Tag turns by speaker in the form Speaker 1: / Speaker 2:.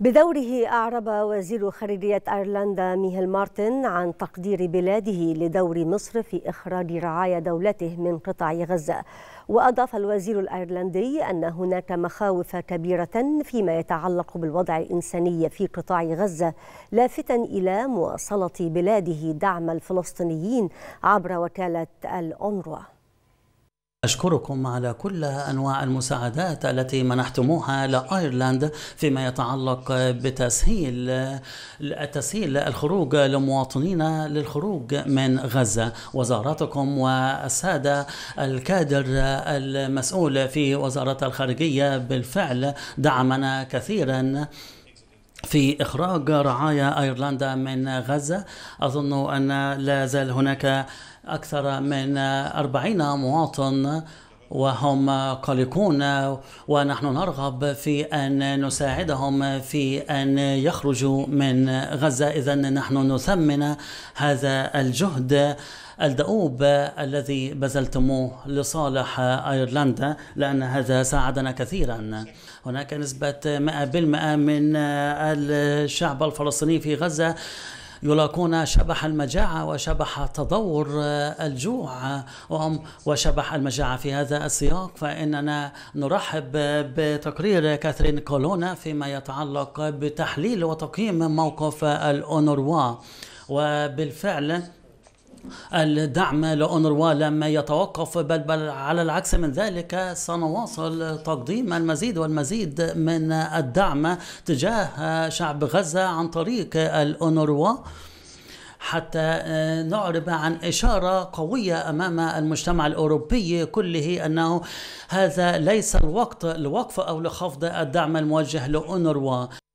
Speaker 1: بدوره أعرب وزير خارجية أيرلندا ميهل مارتن عن تقدير بلاده لدور مصر في إخراج رعايا دولته من قطاع غزة وأضاف الوزير الأيرلندي أن هناك مخاوف كبيرة فيما يتعلق بالوضع الإنساني في قطاع غزة لافتا إلى مواصلة بلاده دعم الفلسطينيين عبر وكالة الأونروا
Speaker 2: أشكركم على كل أنواع المساعدات التي منحتموها لأيرلند فيما يتعلق بتسهيل تسهيل الخروج لمواطنينا للخروج من غزة وزارتكم والسادة الكادر المسؤول في وزارة الخارجية بالفعل دعمنا كثيرا في إخراج رعايا أيرلندا من غزة أظن أن لا زال هناك أكثر من أربعين مواطن وهم قلقون ونحن نرغب في ان نساعدهم في ان يخرجوا من غزه اذا نحن نثمن هذا الجهد الدؤوب الذي بذلتموه لصالح ايرلندا لان هذا ساعدنا كثيرا هناك نسبه 100% من الشعب الفلسطيني في غزه يلاقون شبح المجاعة وشبح تضور الجوع وشبح المجاعة في هذا السياق فإننا نرحب بتقرير كاثرين كولونا فيما يتعلق بتحليل وتقييم موقف الأونروا وبالفعل الدعم لأونروا لم يتوقف بل, بل على العكس من ذلك سنواصل تقديم المزيد والمزيد من الدعم تجاه شعب غزة عن طريق الأونروا حتى نعرب عن إشارة قوية أمام المجتمع الأوروبي كله أنه هذا ليس الوقت لوقف أو لخفض الدعم الموجه لأونروا